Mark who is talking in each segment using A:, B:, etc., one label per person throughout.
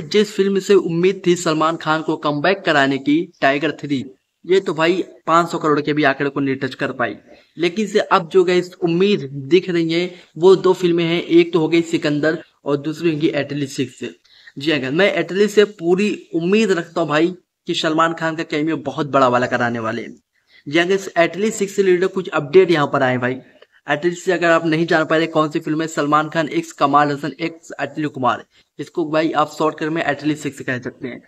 A: जिस फिल्म से उम्मीद थी सलमान खान को कम कराने की टाइगर थ्री ये तो भाई 500 करोड़ के भी आंकड़े को निर्टच कर पाई लेकिन से अब जो गई उम्मीद दिख रही है वो दो फिल्में हैं एक तो हो गई सिकंदर और दूसरी होगी एटली सिक्स जी अगर हाँ, मैं एटली से पूरी उम्मीद रखता हूँ भाई कि सलमान खान का कैमियो बहुत बड़ा वाला कराने वाले हैं जी अगर एटली सिक्स से रिलेटेड कुछ अपडेट यहाँ पर आए भाई एटलीस्ट अगर आप नहीं जान पा रहे कौन सी फिल्म है सलमान खान एक्स कमाल हसन एक्स अटली कुमार इसको भाई आप शॉर्ट कर में एटलीस्ट सिक्स कह सकते हैं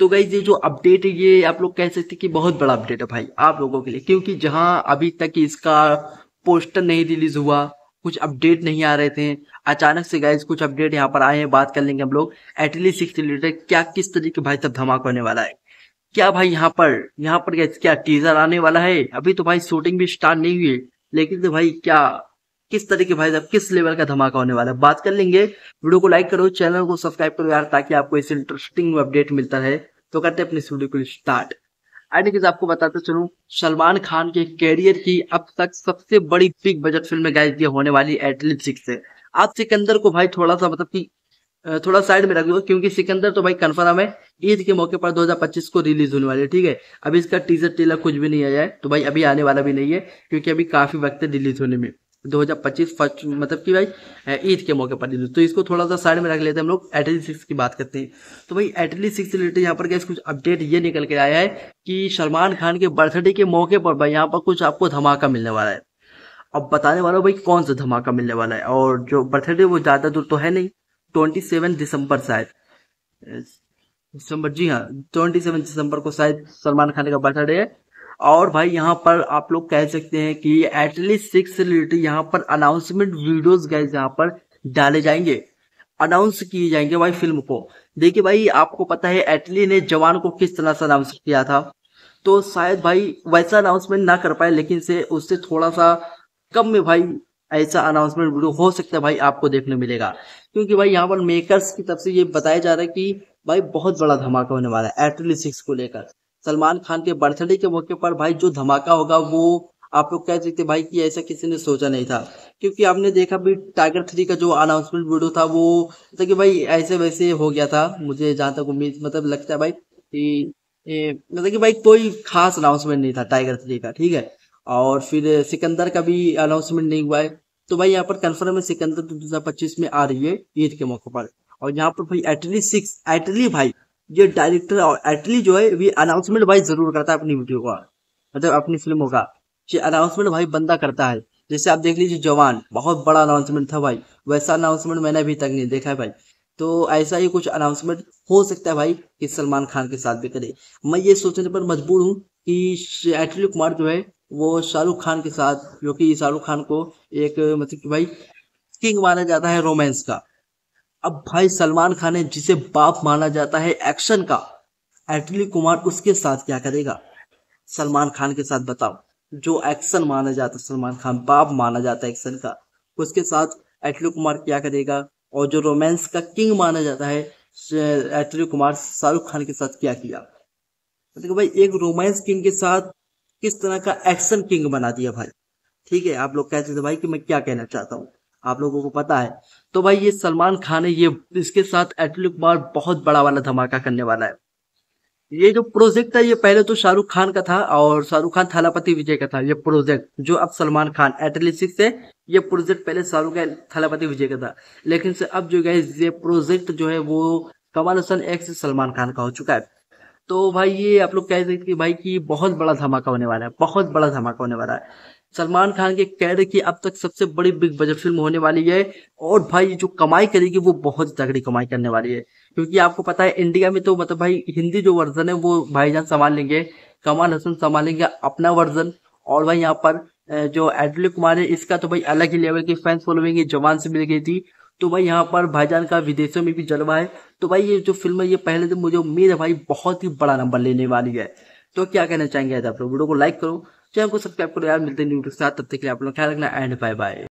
A: तो भाई ये जो अपडेट है ये आप लोग कह सकते हैं कि बहुत बड़ा अपडेट है भाई आप लोगों के लिए क्योंकि जहाँ अभी तक इसका पोस्टर नहीं रिलीज हुआ कुछ अपडेट नहीं आ रहे थे अचानक से गाइज कुछ अपडेट यहाँ पर आए हैं बात कर लेंगे हम लोग एटली सिक्स रिलेटेड क्या किस तरीके भाई सब धमाका होने वाला है क्या भाई यहाँ पर यहाँ पर गैस क्या टीजर आने वाला है अभी तो भाई शूटिंग भी स्टार्ट नहीं हुई लेकिन तो भाई क्या किस तरीके भाई साहब किस लेवल का धमाका होने वाला है बात कर लेंगे वीडियो को लाइक करो चैनल को सब्सक्राइब करो यार ताकि आपको इस इंटरेस्टिंग अपडेट मिलता रहे तो करते हैं अपने इस वीडियो को स्टार्ट एंड आपको बताते चलूं सलमान खान के कैरियर की अब तक सबसे बड़ी बिग बजट फिल्म में गाय होने वाली एटली सिक्स है आप सिकंदर को भाई थोड़ा सा मतलब की थोड़ा साइड में रख दो क्योंकि सिकंदर तो भाई कन्फर्म है ईद के मौके पर 2025 को रिलीज होने वाली है ठीक है अभी इसका टीजर टीलर कुछ भी नहीं आया है तो भाई अभी आने वाला भी नहीं है क्योंकि अभी काफी वक्त है रिलीज होने में 2025 फर्स्ट मतलब कि भाई ईद के मौके पर रिलीज तो इसको थोड़ा सा साइड में रख लेते हैं हम लोग एटली सिक्स की बात करते हैं तो भाई एटली सिक्स रिलेटेड यहाँ पर क्या कुछ अपडेट ये निकल के आया है कि सलमान खान के बर्थडे के मौके पर भाई यहाँ पर कुछ आपको धमाका मिलने वाला है अब बताने वाला भाई कौन सा धमाका मिलने वाला है और जो बर्थडे वो ज़्यादा दूर तो है नहीं ट्वेंटी सेवन दिसंबर शायद दिसंबर जी हाँ ट्वेंटी सेवन दिसंबर को शायद सलमान खान का बर्थडे है और भाई यहाँ पर आप लोग कह सकते हैं कि एटलीस्ट सिक्स से रिलेटेड यहाँ पर अनाउंसमेंट वीडियोज गए यहाँ पर डाले जाएंगे अनाउंस किए जाएंगे भाई फिल्म को देखिए भाई आपको पता है एटली ने जवान को किस तरह से अनाउंस किया था तो शायद भाई वैसा अनाउंसमेंट ना कर पाए लेकिन से उससे थोड़ा सा कम में भाई ऐसा अनाउंसमेंट वीडियो हो सकता है भाई आपको देखने मिलेगा क्योंकि भाई यहाँ पर मेकर्स की तरफ से ये बताया जा रहा है कि भाई बहुत बड़ा धमाका होने वाला है एटली सिक्स को लेकर सलमान खान के बर्थडे के मौके पर भाई जो धमाका होगा वो आप लोग कह सकते भाई कि ऐसा किसी ने सोचा नहीं था क्योंकि आपने देखा भी टाइगर थ्री का जो अनाउंसमेंट वीडियो था वो मतलब कि भाई ऐसे वैसे हो गया था मुझे जहाँ तक उम्मीद मतलब लगता है भाई कि मतलब कि भाई कोई खास अनाउंसमेंट नहीं था टाइगर थ्री का ठीक है और फिर सिकंदर का भी अनाउंसमेंट नहीं हुआ है तो भाई यहाँ पर कन्फर्म है सिकंदर तो दो हजार पच्चीस में आ रही है ईद के मौके पर और यहाँ पर भाई एटली सिक्स एटली भाई ये डायरेक्टर और एटली जो है ये अनाउंसमेंट भाई जरूर करता है अपनी वीडियो का मतलब अपनी फिल्मों का ये अनाउंसमेंट भाई बंदा करता है जैसे आप देख लीजिए जवान बहुत बड़ा अनाउंसमेंट था भाई वैसा अनाउंसमेंट मैंने अभी तक नहीं देखा है भाई तो ऐसा ही कुछ अनाउंसमेंट हो सकता है भाई कि सलमान खान के साथ भी करे मैं ये सोचने पर मजबूर हूँ कि एटली कुमार जो है वो शाहरुख खान के साथ जो कि शाहरुख खान को एक मतलब कि भाई किंग माना जाता है रोमांस का अब भाई सलमान खान है जिसे बाप माना जाता है एक्शन का एटली कुमार उसके साथ क्या करेगा सलमान खान के साथ बताओ जो एक्शन माना जाता है सलमान खान बाप माना जाता है एक्शन का उसके साथ एटली कुमार क्या करेगा और जो रोमांस का किंग माना जाता है एटली कुमार शाहरुख खान के साथ क्या किया तो देखो भाई एक रोमांस किंग के साथ किस तरह का एक्शन किंग बना दिया भाई ठीक है आप लोग कहते थे भाई कि मैं क्या कहना चाहता हूँ आप लोगों को पता है तो भाई ये सलमान खान है ये इसके साथ एटली बार बहुत बड़ा वाला धमाका करने वाला है ये जो प्रोजेक्ट था ये पहले तो शाहरुख खान का था और शाहरुख खान थालापति विजय का था ये प्रोजेक्ट जो अब सलमान खान एटली सिक्स है ये प्रोजेक्ट पहले शाहरुख खान थालापति विजय का था लेकिन से अब जो गए ये प्रोजेक्ट जो है वो कमल हसन एक्स सलमान खान का हो चुका है तो भाई ये आप लोग कह सकते भाई की बहुत बड़ा धमाका होने वाला है बहुत बड़ा धमाका होने वाला है सलमान खान के कह रहे कि अब तक सबसे बड़ी बिग बजट फिल्म होने वाली है और भाई जो कमाई करेगी वो बहुत तगड़ी कमाई करने वाली है क्योंकि आपको पता है इंडिया में तो मतलब भाई हिंदी जो वर्जन है वो भाईजान संभाल लेंगे कमाल हसन संभालेंगे अपना वर्जन और भाई यहाँ पर जो एडली कुमार है इसका तो भाई अलग ही लेवल की फैंस फॉलोइंग जवान से मिल गई थी तो भाई यहाँ पर भाईजान का विदेशों में भी जलवा है तो भाई ये जो फिल्म है ये पहले से तो मुझे उम्मीद है भाई बहुत ही बड़ा नंबर लेने वाली है तो क्या कहना चाहेंगे आप लोग वीडियो को लाइक करो चैनल को सब्सक्राइब करो यार मिलते हैं न्यूट्यूब के साथ तब तक के लिए आप लोग ख्याल रखना एंड बाय बाय